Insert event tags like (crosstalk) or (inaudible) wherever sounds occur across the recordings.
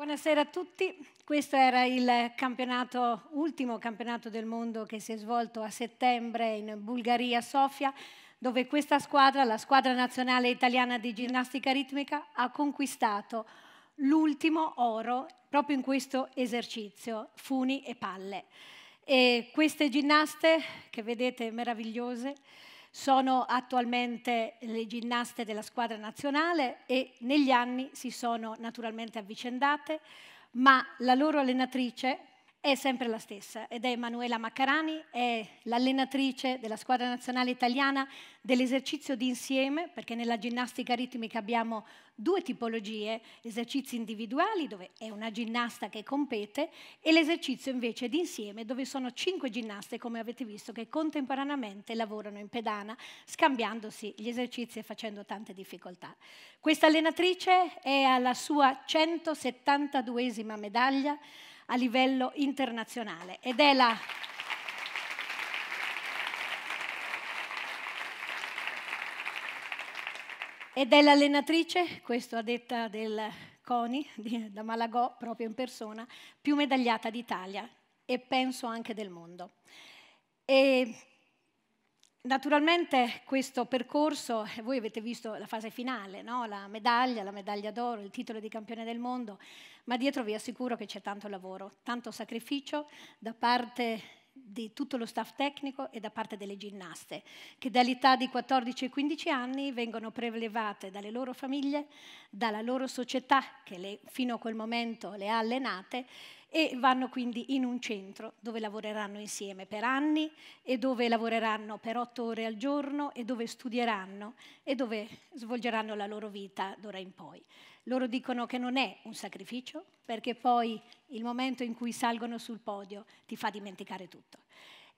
Buonasera a tutti, questo era il campionato, ultimo campionato del mondo che si è svolto a settembre in Bulgaria, Sofia, dove questa squadra, la squadra nazionale italiana di ginnastica ritmica, ha conquistato l'ultimo oro proprio in questo esercizio, funi e palle. E queste ginnaste che vedete meravigliose, sono attualmente le ginnaste della squadra nazionale e negli anni si sono naturalmente avvicendate, ma la loro allenatrice, è sempre la stessa ed è Emanuela Maccarani, è l'allenatrice della squadra nazionale italiana dell'esercizio di insieme, perché nella ginnastica ritmica abbiamo due tipologie, esercizi individuali dove è una ginnasta che compete e l'esercizio invece di insieme dove sono cinque ginnaste, come avete visto, che contemporaneamente lavorano in pedana, scambiandosi gli esercizi e facendo tante difficoltà. Questa allenatrice è alla sua 172esima medaglia a livello internazionale ed è la Ed è l'allenatrice, questo a detta del Coni, di, da Malagò proprio in persona, più medagliata d'Italia e penso anche del mondo. E Naturalmente questo percorso, eh, voi avete visto la fase finale, no? la medaglia, la medaglia d'oro, il titolo di campione del mondo, ma dietro vi assicuro che c'è tanto lavoro, tanto sacrificio da parte di tutto lo staff tecnico e da parte delle ginnaste, che dall'età di 14 e 15 anni vengono prelevate dalle loro famiglie, dalla loro società che le, fino a quel momento le ha allenate e vanno quindi in un centro dove lavoreranno insieme per anni e dove lavoreranno per otto ore al giorno e dove studieranno e dove svolgeranno la loro vita d'ora in poi. Loro dicono che non è un sacrificio perché poi il momento in cui salgono sul podio ti fa dimenticare tutto.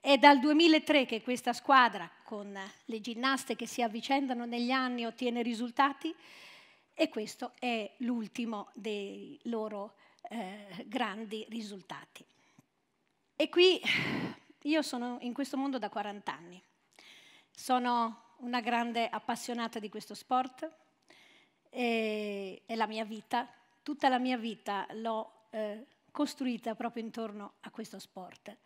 È dal 2003 che questa squadra, con le ginnaste che si avvicendano negli anni, ottiene risultati e questo è l'ultimo dei loro risultati. Eh, grandi risultati. E qui io sono in questo mondo da 40 anni, sono una grande appassionata di questo sport, e, e la mia vita, tutta la mia vita l'ho eh, costruita proprio intorno a questo sport.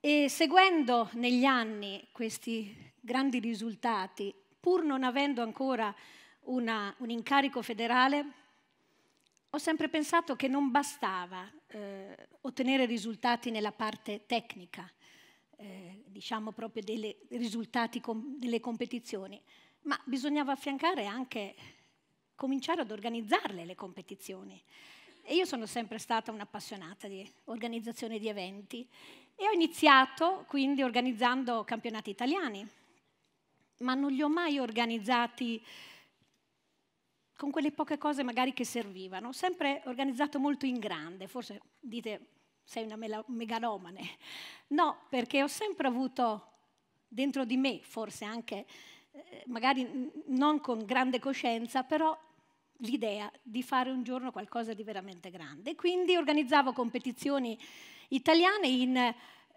E seguendo negli anni questi grandi risultati, pur non avendo ancora una, un incarico federale, ho sempre pensato che non bastava eh, ottenere risultati nella parte tecnica, eh, diciamo proprio dei risultati com- delle competizioni, ma bisognava affiancare anche cominciare ad organizzarle le competizioni. E io sono sempre stata un'appassionata di organizzazione di eventi e ho iniziato quindi organizzando campionati italiani, ma non li ho mai organizzati con quelle poche cose magari che servivano, sempre organizzato molto in grande, forse dite sei una megalomane, no, perché ho sempre avuto dentro di me, forse anche eh, magari non con grande coscienza, però l'idea di fare un giorno qualcosa di veramente grande. Quindi organizzavo competizioni italiane in...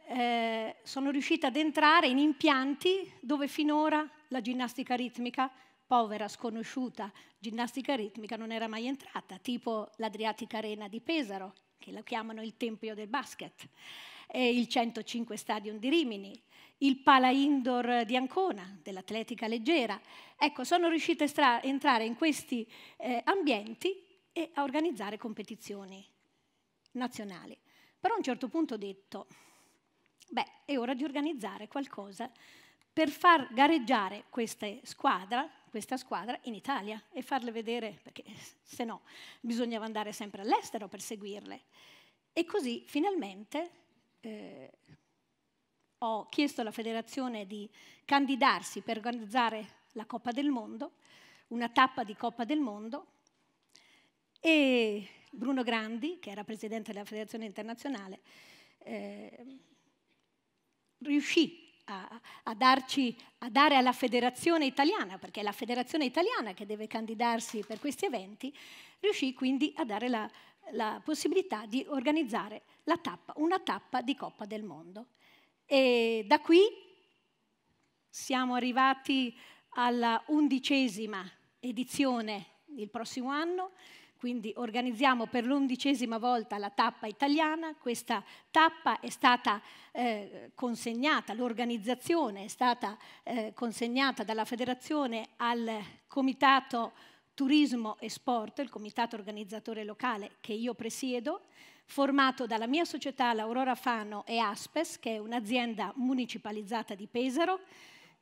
Eh, sono riuscita ad entrare in impianti dove finora la ginnastica ritmica povera, sconosciuta ginnastica ritmica non era mai entrata, tipo l'Adriatica Arena di Pesaro, che lo chiamano il Tempio del Basket, il 105 Stadium di Rimini, il Pala Indoor di Ancona, dell'atletica leggera. Ecco, sono riuscita a entrare in questi eh, ambienti e a organizzare competizioni nazionali. Però a un certo punto ho detto, beh, è ora di organizzare qualcosa per far gareggiare questa squadra, questa squadra in Italia e farle vedere, perché se no bisognava andare sempre all'estero per seguirle. E così finalmente eh, ho chiesto alla federazione di candidarsi per organizzare la Coppa del Mondo, una tappa di Coppa del Mondo e Bruno Grandi, che era presidente della federazione internazionale, eh, riuscì a, a, darci, a dare alla Federazione Italiana, perché è la Federazione Italiana che deve candidarsi per questi eventi, riuscì quindi a dare la, la possibilità di organizzare tappa, una tappa di Coppa del Mondo. E da qui siamo arrivati alla undicesima edizione il prossimo anno, quindi organizziamo per l'undicesima volta la tappa italiana, questa tappa è stata eh, consegnata, l'organizzazione è stata eh, consegnata dalla federazione al Comitato Turismo e Sport, il comitato organizzatore locale che io presiedo, formato dalla mia società l'Aurora Fano e Aspes, che è un'azienda municipalizzata di Pesaro,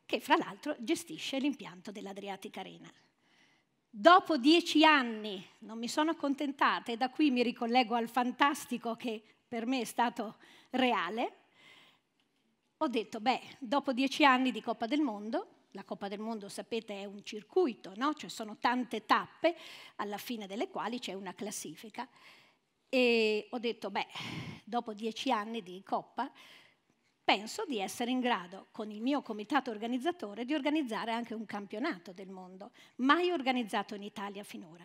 che fra l'altro gestisce l'impianto dell'Adriatic Arena. Dopo dieci anni non mi sono accontentata e da qui mi ricollego al fantastico che per me è stato reale. Ho detto, beh, dopo dieci anni di Coppa del Mondo, la Coppa del Mondo, sapete, è un circuito, no? Cioè sono tante tappe, alla fine delle quali c'è una classifica. E ho detto, beh, dopo dieci anni di Coppa, penso di essere in grado, con il mio comitato organizzatore, di organizzare anche un campionato del mondo, mai organizzato in Italia finora.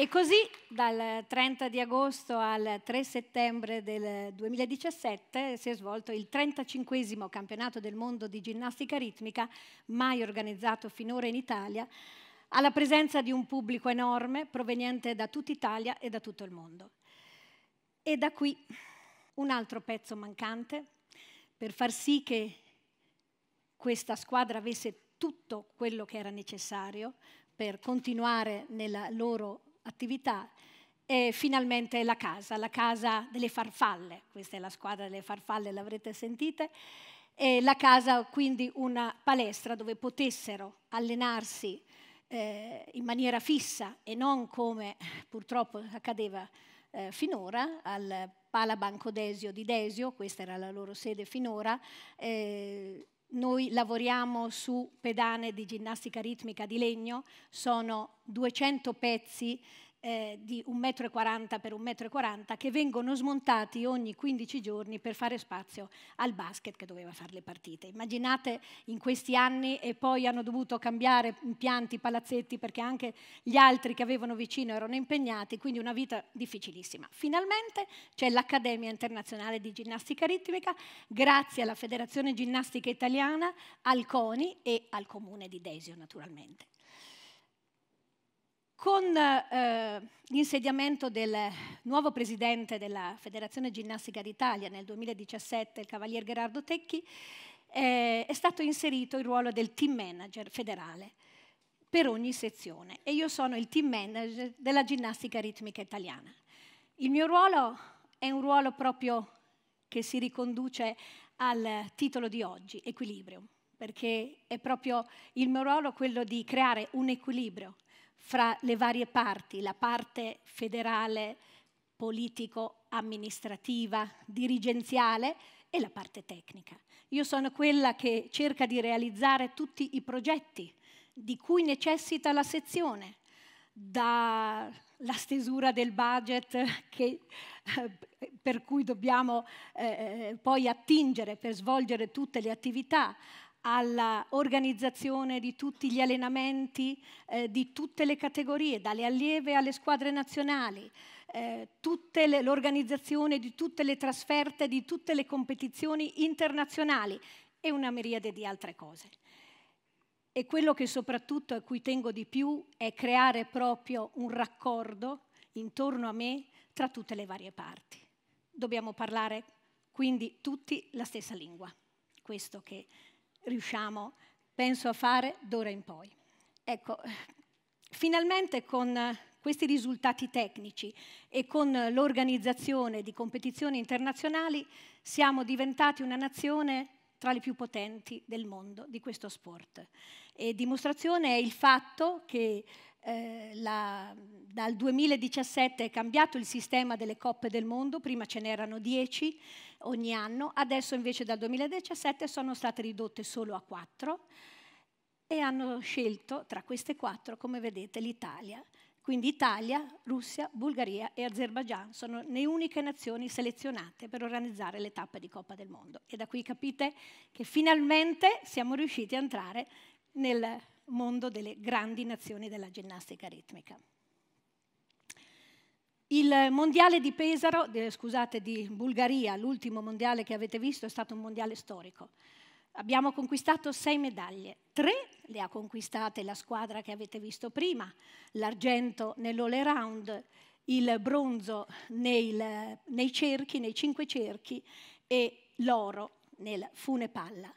E così dal 30 di agosto al 3 settembre del 2017 si è svolto il 35 campionato del mondo di ginnastica ritmica, mai organizzato finora in Italia, alla presenza di un pubblico enorme proveniente da tutta Italia e da tutto il mondo. E da qui un altro pezzo mancante per far sì che questa squadra avesse tutto quello che era necessario per continuare nella loro attività e finalmente la casa, la casa delle farfalle, questa è la squadra delle farfalle, l'avrete sentita, e la casa quindi una palestra dove potessero allenarsi eh, in maniera fissa e non come purtroppo accadeva eh, finora al Palabanco Desio di Desio, questa era la loro sede finora, eh, noi lavoriamo su pedane di ginnastica ritmica di legno, sono 200 pezzi eh, di 1,40 m per 1,40 m che vengono smontati ogni 15 giorni per fare spazio al basket che doveva fare le partite. Immaginate in questi anni e poi hanno dovuto cambiare impianti, palazzetti perché anche gli altri che avevano vicino erano impegnati, quindi una vita difficilissima. Finalmente c'è l'Accademia Internazionale di Ginnastica Ritmica grazie alla Federazione Ginnastica Italiana, al CONI e al Comune di Desio naturalmente. Con eh, l'insediamento del nuovo presidente della Federazione Ginnastica d'Italia nel 2017, il cavalier Gerardo Tecchi, eh, è stato inserito il ruolo del team manager federale per ogni sezione e io sono il team manager della ginnastica ritmica italiana. Il mio ruolo è un ruolo proprio che si riconduce al titolo di oggi, Equilibrium, perché è proprio il mio ruolo quello di creare un equilibrio fra le varie parti, la parte federale, politico-amministrativa, dirigenziale e la parte tecnica. Io sono quella che cerca di realizzare tutti i progetti di cui necessita la sezione, dalla stesura del budget che, per cui dobbiamo eh, eh poi attingere per svolgere tutte le attività, all'organizzazione di tutti gli allenamenti eh, di tutte le categorie, dalle allieve alle squadre nazionali, eh, le, l'organizzazione di tutte le trasferte, di tutte le competizioni internazionali e una miriade di altre cose. E quello che soprattutto a cui tengo di più è creare proprio un raccordo intorno a me tra tutte le varie parti. Dobbiamo parlare quindi tutti la stessa lingua. Questo che riusciamo, penso, a fare d'ora in poi. Ecco, finalmente con questi risultati tecnici e con l'organizzazione di competizioni internazionali siamo diventati una nazione tra le più potenti del mondo di questo sport. E dimostrazione è il fatto che eh, la, dal 2017 è cambiato il sistema delle coppe del mondo, prima ce n'erano 10 ogni anno, adesso invece dal 2017 sono state ridotte solo a 4 e hanno scelto tra queste 4, come vedete, l'Italia. Quindi Italia, Russia, Bulgaria e Azerbaijan sono le uniche nazioni selezionate per organizzare le tappe di Coppa del Mondo. E da qui capite che finalmente siamo riusciti a entrare nel mondo delle grandi nazioni della ginnastica ritmica. Il mondiale di Pesaro, scusate, di Bulgaria, l'ultimo mondiale che avete visto, è stato un mondiale storico. Abbiamo conquistato sei medaglie, tre le ha conquistate la squadra che avete visto prima, l'argento nell'all round, il bronzo nei, nei cerchi, nei cinque cerchi e l'oro nel fune palla.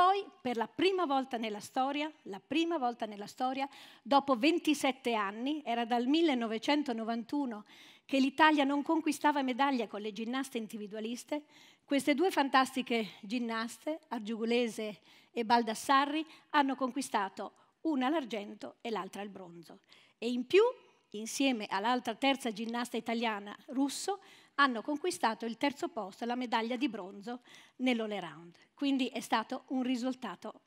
Poi, per la prima volta nella storia, la prima volta nella storia, dopo 27 anni, era dal 1991 che l'Italia non conquistava medaglia con le ginnaste individualiste, queste due fantastiche ginnaste, Argiugulese e Baldassarri, hanno conquistato una l'argento e l'altra il bronzo. E in più, insieme all'altra terza ginnasta italiana russo, hanno conquistato il terzo posto e la medaglia di bronzo nell'all Around. Quindi è stato un risultato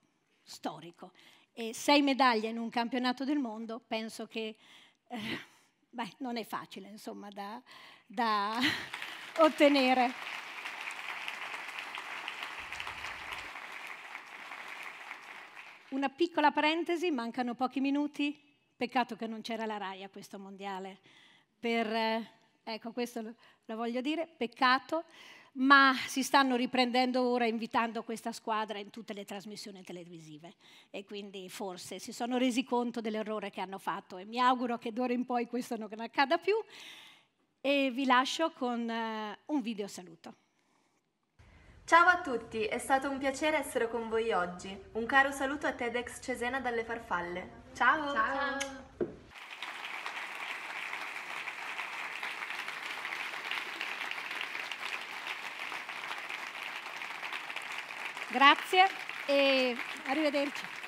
storico. E sei medaglie in un campionato del mondo penso che eh, beh, non è facile insomma, da, da (laughs) ottenere. Una piccola parentesi, mancano pochi minuti. Peccato che non c'era la RAI a questo mondiale per eh, Ecco, questo lo, lo voglio dire, peccato, ma si stanno riprendendo ora invitando questa squadra in tutte le trasmissioni televisive e quindi forse si sono resi conto dell'errore che hanno fatto e mi auguro che d'ora in poi questo non accada più e vi lascio con uh, un video saluto. Ciao a tutti, è stato un piacere essere con voi oggi. Un caro saluto a TEDx Cesena dalle Farfalle. Ciao! Ciao. Grazie e arrivederci.